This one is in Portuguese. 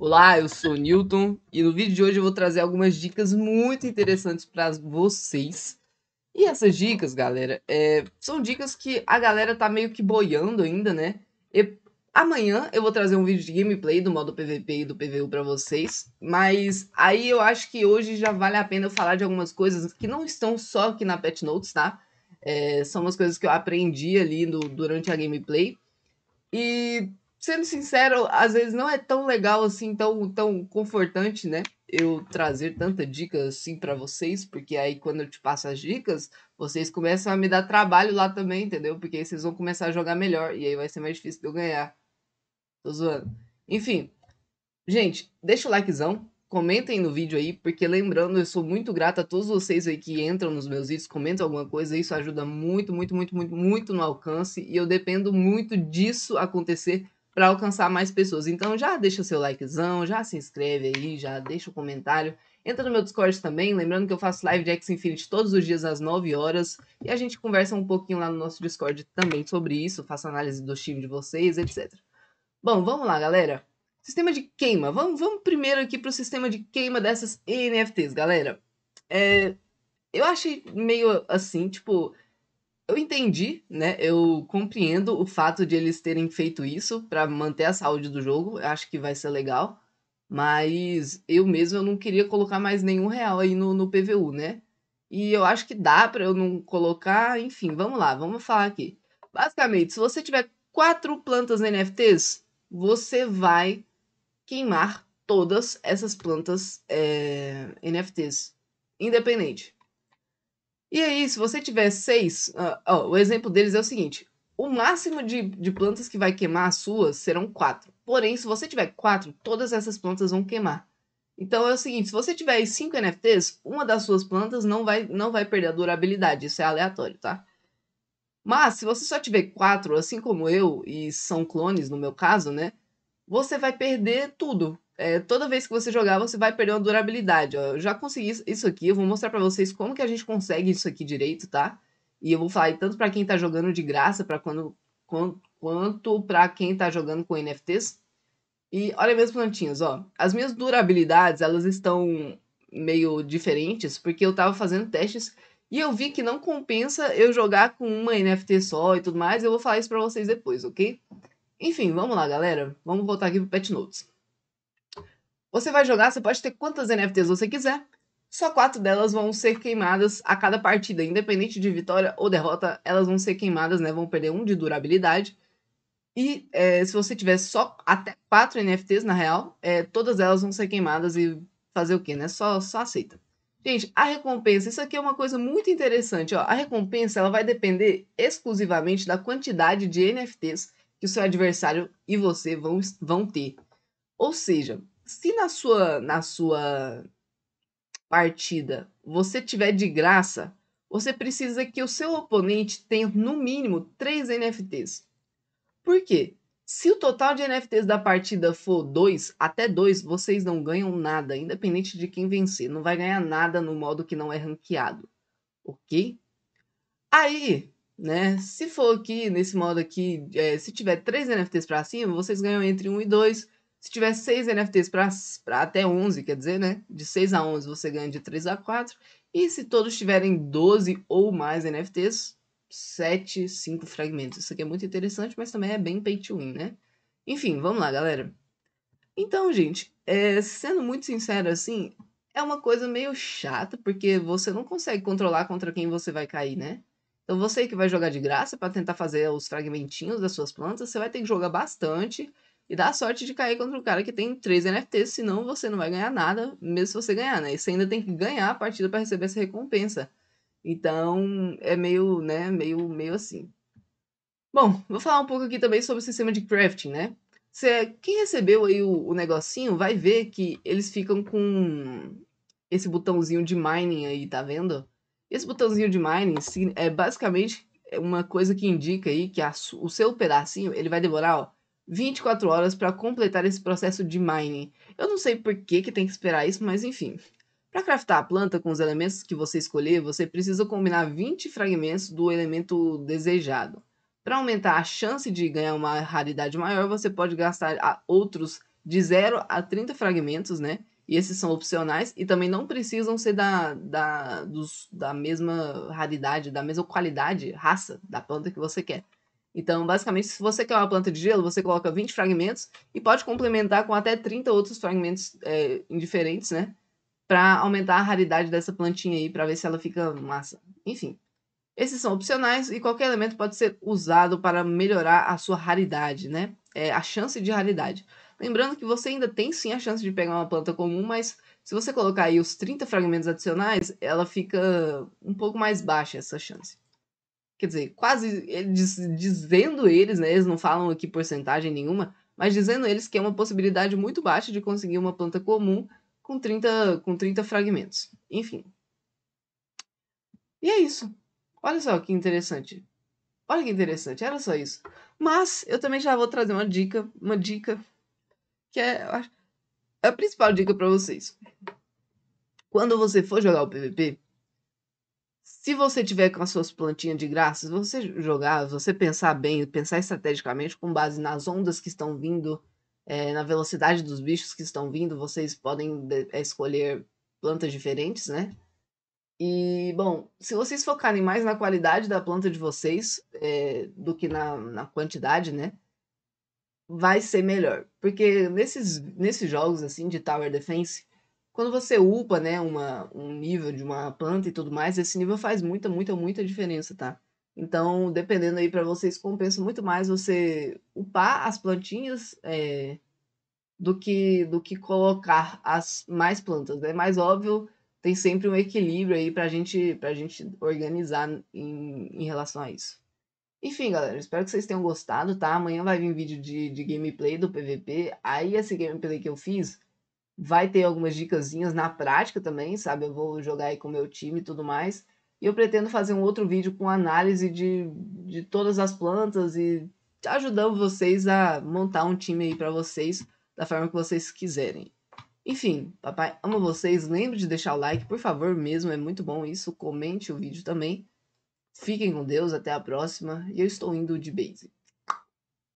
Olá, eu sou Newton e no vídeo de hoje eu vou trazer algumas dicas muito interessantes para vocês. E essas dicas, galera, é, são dicas que a galera tá meio que boiando ainda, né? E amanhã eu vou trazer um vídeo de gameplay do modo PVP e do PVU para vocês, mas aí eu acho que hoje já vale a pena eu falar de algumas coisas que não estão só aqui na Pet Notes, tá? É, são umas coisas que eu aprendi ali no, durante a gameplay. E sendo sincero, às vezes não é tão legal assim, tão, tão confortante, né? Eu trazer tanta dica assim para vocês, porque aí quando eu te passo as dicas, vocês começam a me dar trabalho lá também, entendeu? Porque aí vocês vão começar a jogar melhor e aí vai ser mais difícil de eu ganhar. Tô zoando. Enfim, gente, deixa o likezão, comentem no vídeo aí, porque lembrando, eu sou muito grata a todos vocês aí que entram nos meus vídeos, comentam alguma coisa, isso ajuda muito, muito, muito, muito, muito no alcance e eu dependo muito disso acontecer para alcançar mais pessoas. Então já deixa o seu likezão, já se inscreve aí, já deixa o um comentário. Entra no meu Discord também, lembrando que eu faço live de X Infinity todos os dias às 9 horas e a gente conversa um pouquinho lá no nosso Discord também sobre isso, faço análise do time de vocês, etc. Bom, vamos lá, galera. Sistema de queima. Vamos, vamos primeiro aqui para o sistema de queima dessas NFTs, galera. É, eu achei meio assim, tipo, eu entendi, né? Eu compreendo o fato de eles terem feito isso para manter a saúde do jogo. Eu acho que vai ser legal. Mas eu mesmo eu não queria colocar mais nenhum real aí no, no PVU, né? E eu acho que dá para eu não colocar. Enfim, vamos lá, vamos falar aqui. Basicamente, se você tiver quatro plantas NFTs, você vai queimar todas essas plantas é, eh, NFTs, independente. E aí, se você tiver seis, uh, oh, o exemplo deles é o seguinte: o máximo de, de plantas que vai queimar as suas serão quatro. Porém, se você tiver quatro, todas essas plantas vão queimar. Então é o seguinte: se você tiver cinco NFTs, uma das suas plantas não vai, não vai perder a durabilidade. Isso é aleatório, tá? Mas se você só tiver quatro, assim como eu, e são clones no meu caso, né? Você vai perder tudo. É, toda vez que você jogar, você vai perder uma durabilidade. Ó. Eu já consegui isso aqui, eu vou mostrar para vocês como que a gente consegue isso aqui direito, tá? E eu vou falar tanto para quem tá jogando de graça, para quando, quando, quanto para quem tá jogando com NFTs. E olha meus plantinhos, ó. As minhas durabilidades, elas estão meio diferentes, porque eu tava fazendo testes e eu vi que não compensa eu jogar com uma NFT só e tudo mais. Eu vou falar isso para vocês depois, ok? Enfim, vamos lá, galera. Vamos voltar aqui pro Pet Notes. Você vai jogar, você pode ter quantas NFTs você quiser, só quatro delas vão ser queimadas a cada partida, independente de vitória ou derrota, elas vão ser queimadas, né? Vão perder um de durabilidade. E é, se você tiver só até quatro NFTs, na real, é, todas elas vão ser queimadas e fazer o quê, né? Só, só aceita. Gente, a recompensa, isso aqui é uma coisa muito interessante, ó. A recompensa, ela vai depender exclusivamente da quantidade de NFTs que o seu adversário e você vão, vão ter. Ou seja, se na sua, na sua partida você tiver de graça, você precisa que o seu oponente tenha no mínimo 3 NFTs. Por quê? Se o total de NFTs da partida for 2, até 2, vocês não ganham nada, independente de quem vencer. Não vai ganhar nada no modo que não é ranqueado. Ok? Aí, né, se for aqui, nesse modo aqui, é, se tiver 3 NFTs para cima, vocês ganham entre 1 um e 2 se tiver 6 NFTs para até 11, quer dizer, né? De 6 a 11 você ganha de 3 a 4. E se todos tiverem 12 ou mais NFTs, 7, 5 fragmentos. Isso aqui é muito interessante, mas também é bem pay to win, né? Enfim, vamos lá, galera. Então, gente, é, sendo muito sincero assim, é uma coisa meio chata, porque você não consegue controlar contra quem você vai cair, né? Então você que vai jogar de graça para tentar fazer os fragmentinhos das suas plantas, você vai ter que jogar bastante e dá sorte de cair contra um cara que tem três NFTs, senão você não vai ganhar nada, mesmo se você ganhar, né? E você ainda tem que ganhar a partida para receber essa recompensa. Então, é meio, né, meio, meio assim. Bom, vou falar um pouco aqui também sobre o sistema de crafting, né? Cê, quem recebeu aí o, o negocinho vai ver que eles ficam com esse botãozinho de mining aí, tá vendo? Esse botãozinho de mining é basicamente uma coisa que indica aí que a, o seu pedacinho, ele vai demorar, ó, 24 horas para completar esse processo de mining. Eu não sei por que, que tem que esperar isso, mas enfim. Para craftar a planta com os elementos que você escolher, você precisa combinar 20 fragmentos do elemento desejado. Para aumentar a chance de ganhar uma raridade maior, você pode gastar ah, outros de 0 a 30 fragmentos, né? E esses são opcionais e também não precisam ser da, da, dos, da mesma raridade, da mesma qualidade, raça da planta que você quer. Então, basicamente, se você quer uma planta de gelo, você coloca 20 fragmentos e pode complementar com até 30 outros fragmentos é, indiferentes, né? Para aumentar a raridade dessa plantinha aí, para ver se ela fica massa. Enfim, esses são opcionais e qualquer elemento pode ser usado para melhorar a sua raridade, né? É, a chance de raridade. Lembrando que você ainda tem sim a chance de pegar uma planta comum, mas se você colocar aí os 30 fragmentos adicionais, ela fica um pouco mais baixa essa chance quer dizer, quase dizendo eles, né? Eles não falam aqui porcentagem nenhuma, mas dizendo eles que é uma possibilidade muito baixa de conseguir uma planta comum com 30, com 30 fragmentos. Enfim. E é isso. Olha só que interessante. Olha que interessante, era só isso. Mas eu também já vou trazer uma dica, uma dica que é a principal dica para vocês. Quando você for jogar o PVP, se você tiver com as suas plantinhas de graça, você jogar, você pensar bem, pensar estrategicamente com base nas ondas que estão vindo, é, na velocidade dos bichos que estão vindo, vocês podem eh, escolher plantas diferentes, né? E, bom, se vocês focarem mais na qualidade da planta de vocês é, do que na, na quantidade, né? Vai ser melhor. Porque nesses, nesses jogos, assim, de Tower Defense, quando você upa, né, uma, um nível de uma planta e tudo mais, esse nível faz muita, muita, muita diferença, tá? Então, dependendo aí para vocês, compensa muito mais você upar as plantinhas é, do que do que colocar as mais plantas, né? mais óbvio, tem sempre um equilíbrio aí pra gente, pra gente organizar em, em relação a isso. Enfim, galera, espero que vocês tenham gostado, tá? Amanhã vai vir vídeo de, de gameplay do PVP. Aí esse gameplay que eu fiz vai ter algumas dicasinhas na prática também, sabe? Eu vou jogar aí com o meu time e tudo mais. E eu pretendo fazer um outro vídeo com análise de, de todas as plantas e ajudando vocês a montar um time aí para vocês da forma que vocês quiserem. Enfim, papai, amo vocês. Lembre de deixar o like, por favor, mesmo, é muito bom isso. Comente o vídeo também. Fiquem com Deus, até a próxima. E eu estou indo de base.